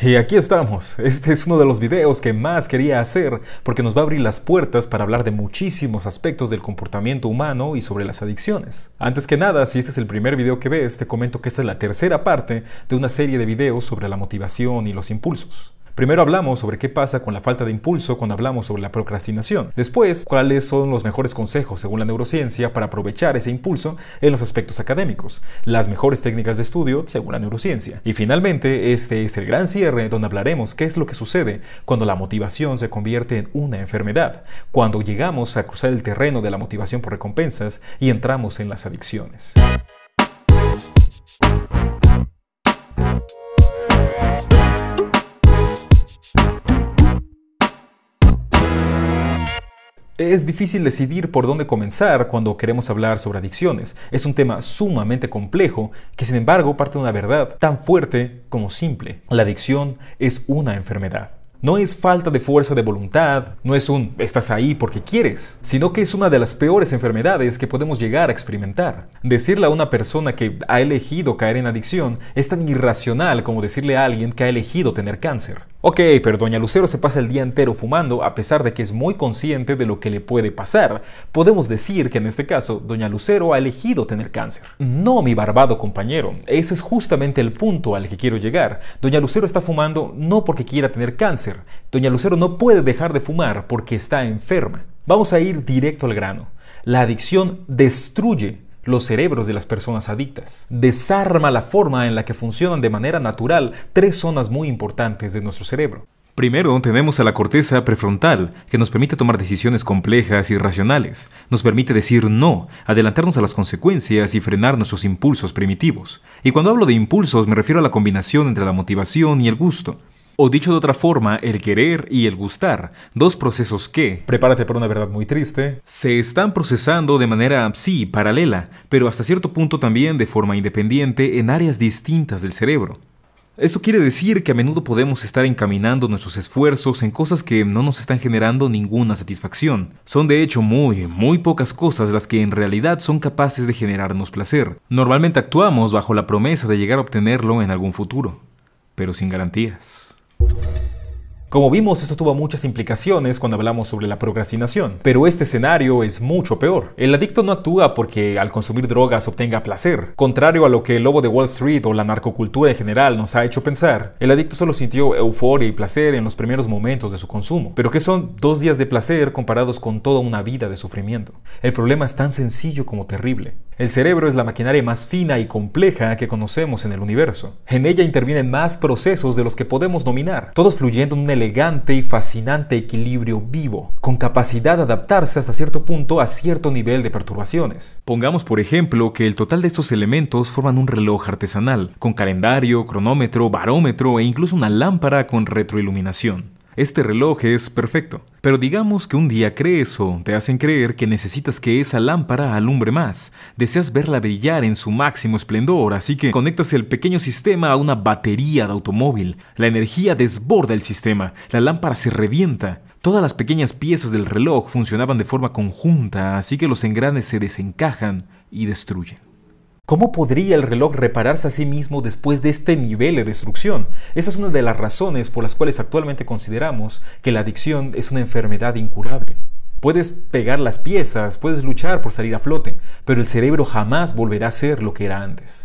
Y aquí estamos. Este es uno de los videos que más quería hacer porque nos va a abrir las puertas para hablar de muchísimos aspectos del comportamiento humano y sobre las adicciones. Antes que nada, si este es el primer video que ves, te comento que esta es la tercera parte de una serie de videos sobre la motivación y los impulsos. Primero hablamos sobre qué pasa con la falta de impulso cuando hablamos sobre la procrastinación. Después, cuáles son los mejores consejos según la neurociencia para aprovechar ese impulso en los aspectos académicos. Las mejores técnicas de estudio según la neurociencia. Y finalmente, este es el gran cierre donde hablaremos qué es lo que sucede cuando la motivación se convierte en una enfermedad, cuando llegamos a cruzar el terreno de la motivación por recompensas y entramos en las adicciones. Es difícil decidir por dónde comenzar cuando queremos hablar sobre adicciones. Es un tema sumamente complejo que sin embargo parte de una verdad tan fuerte como simple. La adicción es una enfermedad. No es falta de fuerza de voluntad, no es un estás ahí porque quieres, sino que es una de las peores enfermedades que podemos llegar a experimentar. Decirle a una persona que ha elegido caer en adicción es tan irracional como decirle a alguien que ha elegido tener cáncer. Ok, pero doña Lucero se pasa el día entero fumando a pesar de que es muy consciente de lo que le puede pasar. Podemos decir que en este caso, doña Lucero ha elegido tener cáncer. No, mi barbado compañero, ese es justamente el punto al que quiero llegar. Doña Lucero está fumando no porque quiera tener cáncer, Doña Lucero no puede dejar de fumar porque está enferma. Vamos a ir directo al grano. La adicción destruye los cerebros de las personas adictas. Desarma la forma en la que funcionan de manera natural tres zonas muy importantes de nuestro cerebro. Primero tenemos a la corteza prefrontal, que nos permite tomar decisiones complejas y racionales, nos permite decir no, adelantarnos a las consecuencias y frenar nuestros impulsos primitivos. Y cuando hablo de impulsos me refiero a la combinación entre la motivación y el gusto. O dicho de otra forma, el querer y el gustar, dos procesos que, prepárate para una verdad muy triste, se están procesando de manera, sí, paralela, pero hasta cierto punto también de forma independiente en áreas distintas del cerebro. Esto quiere decir que a menudo podemos estar encaminando nuestros esfuerzos en cosas que no nos están generando ninguna satisfacción. Son de hecho muy, muy pocas cosas las que en realidad son capaces de generarnos placer. Normalmente actuamos bajo la promesa de llegar a obtenerlo en algún futuro, pero sin garantías. you Como vimos, esto tuvo muchas implicaciones cuando hablamos sobre la procrastinación, pero este escenario es mucho peor. El adicto no actúa porque al consumir drogas obtenga placer. Contrario a lo que el lobo de Wall Street o la narcocultura en general nos ha hecho pensar, el adicto solo sintió euforia y placer en los primeros momentos de su consumo. Pero ¿qué son dos días de placer comparados con toda una vida de sufrimiento? El problema es tan sencillo como terrible. El cerebro es la maquinaria más fina y compleja que conocemos en el universo. En ella intervienen más procesos de los que podemos dominar, todos fluyendo en una elegante y fascinante equilibrio vivo, con capacidad de adaptarse hasta cierto punto a cierto nivel de perturbaciones. Pongamos por ejemplo que el total de estos elementos forman un reloj artesanal, con calendario, cronómetro, barómetro e incluso una lámpara con retroiluminación este reloj es perfecto. Pero digamos que un día crees o te hacen creer que necesitas que esa lámpara alumbre más. Deseas verla brillar en su máximo esplendor, así que conectas el pequeño sistema a una batería de automóvil. La energía desborda el sistema, la lámpara se revienta. Todas las pequeñas piezas del reloj funcionaban de forma conjunta, así que los engranes se desencajan y destruyen. ¿Cómo podría el reloj repararse a sí mismo después de este nivel de destrucción? Esa es una de las razones por las cuales actualmente consideramos que la adicción es una enfermedad incurable. Puedes pegar las piezas, puedes luchar por salir a flote, pero el cerebro jamás volverá a ser lo que era antes.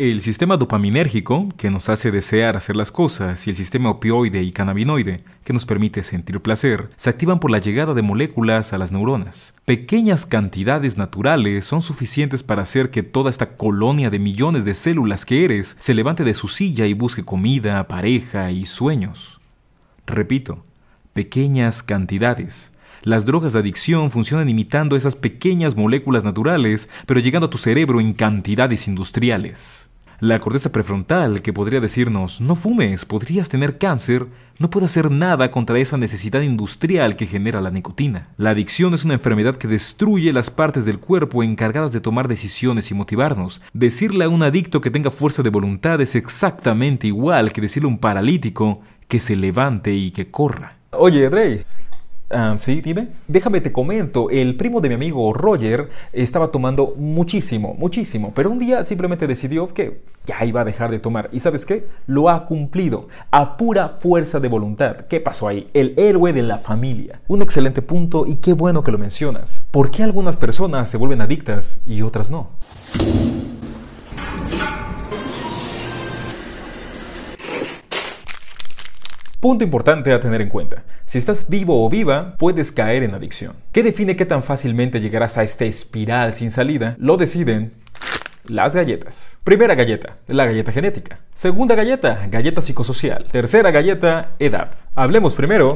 El sistema dopaminérgico, que nos hace desear hacer las cosas, y el sistema opioide y cannabinoide, que nos permite sentir placer, se activan por la llegada de moléculas a las neuronas. Pequeñas cantidades naturales son suficientes para hacer que toda esta colonia de millones de células que eres se levante de su silla y busque comida, pareja y sueños. Repito, pequeñas cantidades. Las drogas de adicción funcionan imitando esas pequeñas moléculas naturales, pero llegando a tu cerebro en cantidades industriales. La corteza prefrontal que podría decirnos, no fumes, podrías tener cáncer, no puede hacer nada contra esa necesidad industrial que genera la nicotina. La adicción es una enfermedad que destruye las partes del cuerpo encargadas de tomar decisiones y motivarnos. Decirle a un adicto que tenga fuerza de voluntad es exactamente igual que decirle a un paralítico que se levante y que corra. Oye, Rey, Ah, sí, dime. Déjame te comento, el primo de mi amigo Roger estaba tomando muchísimo, muchísimo, pero un día simplemente decidió que ya iba a dejar de tomar. ¿Y sabes qué? Lo ha cumplido a pura fuerza de voluntad. ¿Qué pasó ahí? El héroe de la familia. Un excelente punto y qué bueno que lo mencionas. ¿Por qué algunas personas se vuelven adictas y otras no? Punto importante a tener en cuenta. Si estás vivo o viva, puedes caer en adicción. ¿Qué define qué tan fácilmente llegarás a esta espiral sin salida? Lo deciden las galletas. Primera galleta, la galleta genética. Segunda galleta, galleta psicosocial. Tercera galleta, edad. Hablemos primero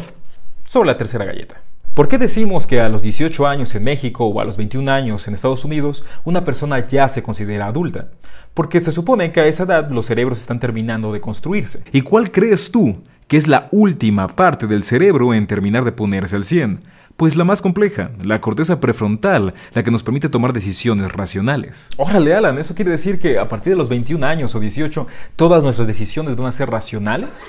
sobre la tercera galleta. ¿Por qué decimos que a los 18 años en México o a los 21 años en Estados Unidos una persona ya se considera adulta? Porque se supone que a esa edad los cerebros están terminando de construirse. ¿Y cuál crees tú? que es la última parte del cerebro en terminar de ponerse al 100, pues la más compleja, la corteza prefrontal, la que nos permite tomar decisiones racionales. Órale, Alan, ¿eso quiere decir que a partir de los 21 años o 18 todas nuestras decisiones van a ser racionales?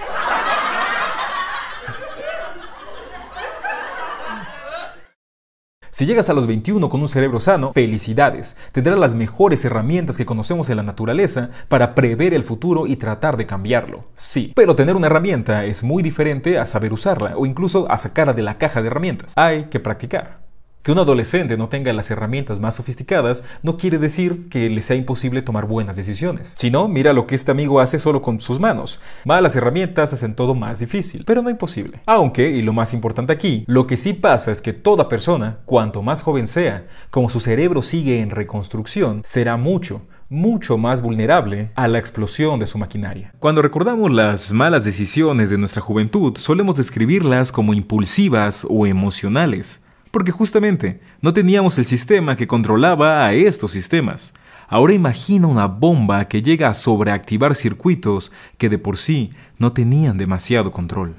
Si llegas a los 21 con un cerebro sano, felicidades. Tendrás las mejores herramientas que conocemos en la naturaleza para prever el futuro y tratar de cambiarlo. Sí. Pero tener una herramienta es muy diferente a saber usarla o incluso a sacarla de la caja de herramientas. Hay que practicar. Que un adolescente no tenga las herramientas más sofisticadas no quiere decir que le sea imposible tomar buenas decisiones. Si no, mira lo que este amigo hace solo con sus manos. Malas herramientas hacen todo más difícil, pero no imposible. Aunque, y lo más importante aquí, lo que sí pasa es que toda persona, cuanto más joven sea, como su cerebro sigue en reconstrucción, será mucho, mucho más vulnerable a la explosión de su maquinaria. Cuando recordamos las malas decisiones de nuestra juventud, solemos describirlas como impulsivas o emocionales. Porque justamente no teníamos el sistema que controlaba a estos sistemas. Ahora imagina una bomba que llega a sobreactivar circuitos que de por sí no tenían demasiado control.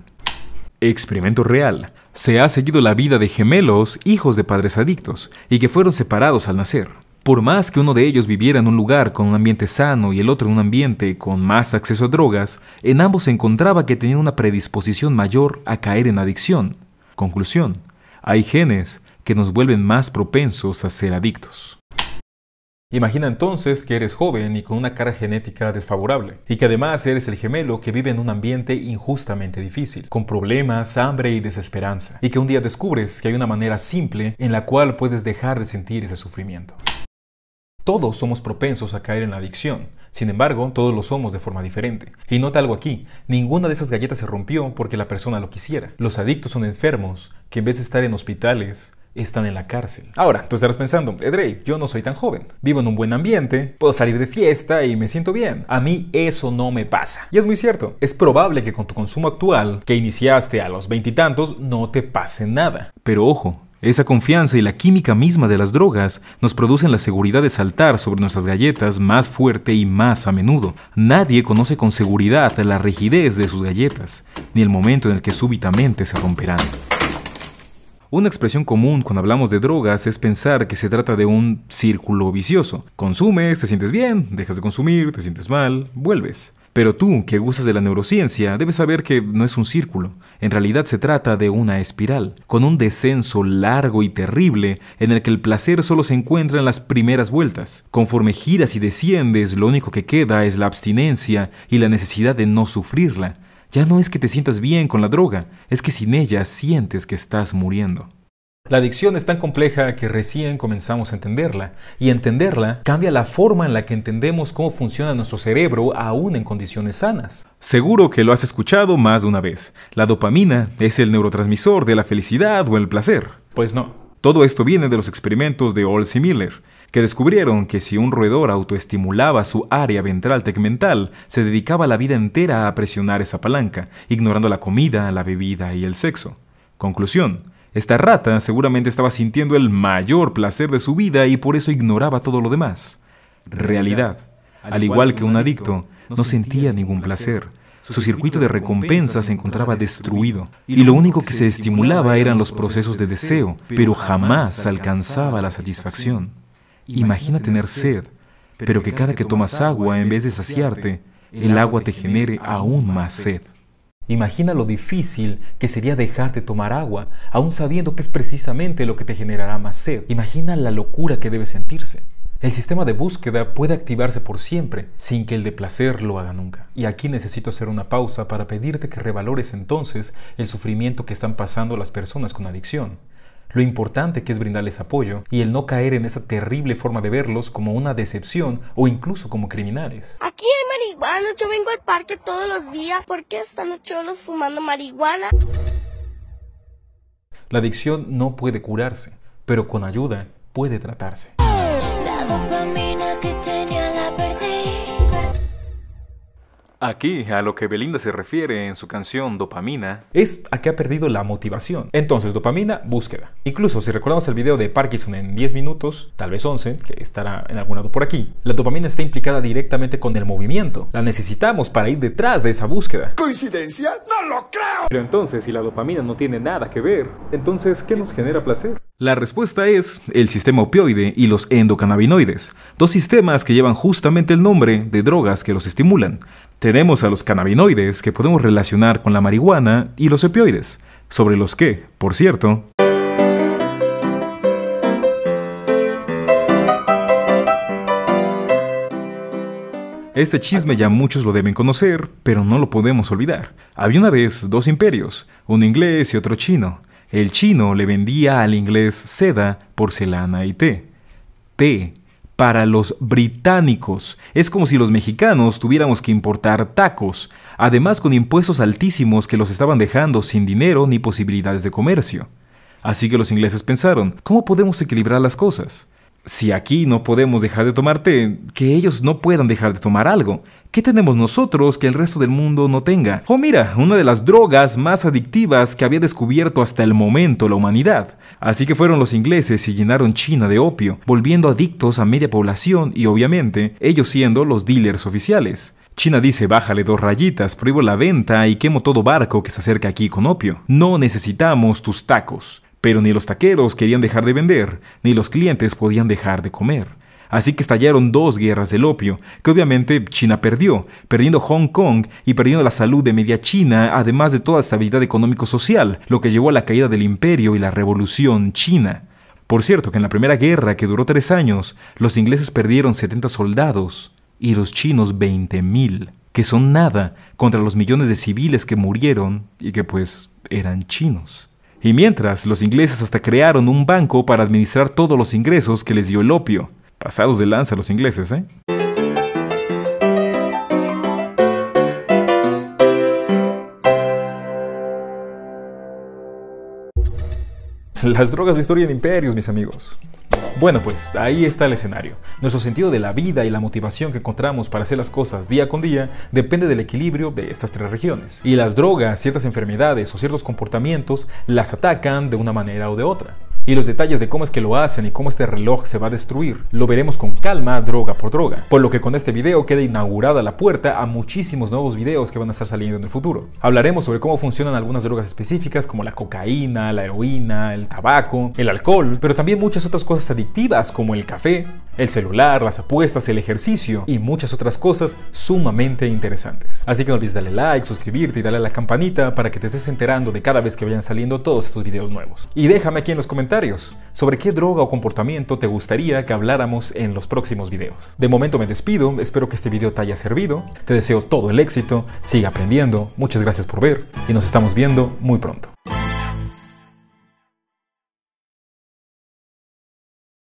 Experimento real. Se ha seguido la vida de gemelos, hijos de padres adictos, y que fueron separados al nacer. Por más que uno de ellos viviera en un lugar con un ambiente sano y el otro en un ambiente con más acceso a drogas, en ambos se encontraba que tenían una predisposición mayor a caer en adicción. Conclusión, hay genes que nos vuelven más propensos a ser adictos. Imagina entonces que eres joven y con una cara genética desfavorable, y que además eres el gemelo que vive en un ambiente injustamente difícil, con problemas, hambre y desesperanza, y que un día descubres que hay una manera simple en la cual puedes dejar de sentir ese sufrimiento. Todos somos propensos a caer en la adicción. Sin embargo, todos lo somos de forma diferente. Y nota algo aquí, ninguna de esas galletas se rompió porque la persona lo quisiera. Los adictos son enfermos que en vez de estar en hospitales, están en la cárcel. Ahora, tú estarás pensando, Edrey, yo no soy tan joven, vivo en un buen ambiente, puedo salir de fiesta y me siento bien. A mí eso no me pasa. Y es muy cierto, es probable que con tu consumo actual, que iniciaste a los veintitantos, no te pase nada. Pero ojo, esa confianza y la química misma de las drogas nos producen la seguridad de saltar sobre nuestras galletas más fuerte y más a menudo. Nadie conoce con seguridad la rigidez de sus galletas, ni el momento en el que súbitamente se romperán. Una expresión común cuando hablamos de drogas es pensar que se trata de un círculo vicioso. Consumes, te sientes bien, dejas de consumir, te sientes mal, vuelves. Pero tú, que gustas de la neurociencia, debes saber que no es un círculo. En realidad se trata de una espiral, con un descenso largo y terrible en el que el placer solo se encuentra en las primeras vueltas. Conforme giras y desciendes, lo único que queda es la abstinencia y la necesidad de no sufrirla. Ya no es que te sientas bien con la droga, es que sin ella sientes que estás muriendo. La adicción es tan compleja que recién comenzamos a entenderla, y entenderla cambia la forma en la que entendemos cómo funciona nuestro cerebro aún en condiciones sanas. Seguro que lo has escuchado más de una vez. La dopamina es el neurotransmisor de la felicidad o el placer. Pues no. Todo esto viene de los experimentos de Olds y Miller, que descubrieron que si un roedor autoestimulaba su área ventral tegmental, se dedicaba la vida entera a presionar esa palanca, ignorando la comida, la bebida y el sexo. Conclusión. Esta rata seguramente estaba sintiendo el mayor placer de su vida y por eso ignoraba todo lo demás. Realidad. Al igual que un adicto, no sentía ningún placer. Su circuito de recompensa se encontraba destruido y lo único que se estimulaba eran los procesos de deseo, pero jamás alcanzaba la satisfacción. Imagina tener sed, pero que cada que tomas agua, en vez de saciarte, el agua te genere aún más sed. Imagina lo difícil que sería dejar de tomar agua, aún sabiendo que es precisamente lo que te generará más sed. Imagina la locura que debe sentirse. El sistema de búsqueda puede activarse por siempre, sin que el de placer lo haga nunca. Y aquí necesito hacer una pausa para pedirte que revalores entonces el sufrimiento que están pasando las personas con adicción lo importante que es brindarles apoyo y el no caer en esa terrible forma de verlos como una decepción o incluso como criminales. Aquí hay marihuana, yo vengo al parque todos los días, ¿por qué están los cholos fumando marihuana? La adicción no puede curarse, pero con ayuda puede tratarse. La que tenía la Aquí, a lo que Belinda se refiere en su canción Dopamina, es a que ha perdido la motivación. Entonces, dopamina, búsqueda. Incluso si recordamos el video de Parkinson en 10 minutos, tal vez 11, que estará en algún lado por aquí, la dopamina está implicada directamente con el movimiento. La necesitamos para ir detrás de esa búsqueda. ¿Coincidencia? No lo creo. Pero entonces, si la dopamina no tiene nada que ver, entonces, ¿qué nos genera placer? La respuesta es el sistema opioide y los endocannabinoides, dos sistemas que llevan justamente el nombre de drogas que los estimulan. Tenemos a los cannabinoides que podemos relacionar con la marihuana y los opioides, sobre los que, por cierto, Este chisme ya muchos lo deben conocer, pero no lo podemos olvidar. Había una vez dos imperios, uno inglés y otro chino, el chino le vendía al inglés seda, porcelana y té. Té para los británicos. Es como si los mexicanos tuviéramos que importar tacos, además con impuestos altísimos que los estaban dejando sin dinero ni posibilidades de comercio. Así que los ingleses pensaron, ¿cómo podemos equilibrar las cosas? Si aquí no podemos dejar de tomar té, que ellos no puedan dejar de tomar algo, ¿Qué tenemos nosotros que el resto del mundo no tenga? oh, mira, una de las drogas más adictivas que había descubierto hasta el momento la humanidad. Así que fueron los ingleses y llenaron China de opio, volviendo adictos a media población y obviamente ellos siendo los dealers oficiales. China dice bájale dos rayitas, prohíbo la venta y quemo todo barco que se acerca aquí con opio. No necesitamos tus tacos. Pero ni los taqueros querían dejar de vender, ni los clientes podían dejar de comer. Así que estallaron dos guerras del opio, que obviamente China perdió, perdiendo Hong Kong y perdiendo la salud de media China, además de toda estabilidad económico-social, lo que llevó a la caída del imperio y la revolución china. Por cierto, que en la primera guerra, que duró tres años, los ingleses perdieron 70 soldados y los chinos 20.000, que son nada contra los millones de civiles que murieron y que pues eran chinos. Y mientras, los ingleses hasta crearon un banco para administrar todos los ingresos que les dio el opio. Pasados de lanza los ingleses, ¿eh? Las drogas de historia de imperios, mis amigos. Bueno, pues ahí está el escenario. Nuestro sentido de la vida y la motivación que encontramos para hacer las cosas día con día depende del equilibrio de estas tres regiones. Y las drogas, ciertas enfermedades o ciertos comportamientos las atacan de una manera o de otra y los detalles de cómo es que lo hacen y cómo este reloj se va a destruir. Lo veremos con calma, droga por droga. Por lo que con este video queda inaugurada la puerta a muchísimos nuevos videos que van a estar saliendo en el futuro. Hablaremos sobre cómo funcionan algunas drogas específicas como la cocaína, la heroína, el tabaco, el alcohol, pero también muchas otras cosas adictivas como el café, el celular, las apuestas, el ejercicio y muchas otras cosas sumamente interesantes. Así que no olvides darle like, suscribirte y darle a la campanita para que te estés enterando de cada vez que vayan saliendo todos estos videos nuevos. Y déjame aquí en los comentarios sobre qué droga o comportamiento te gustaría que habláramos en los próximos videos. De momento me despido, espero que este video te haya servido, te deseo todo el éxito, sigue aprendiendo, muchas gracias por ver y nos estamos viendo muy pronto.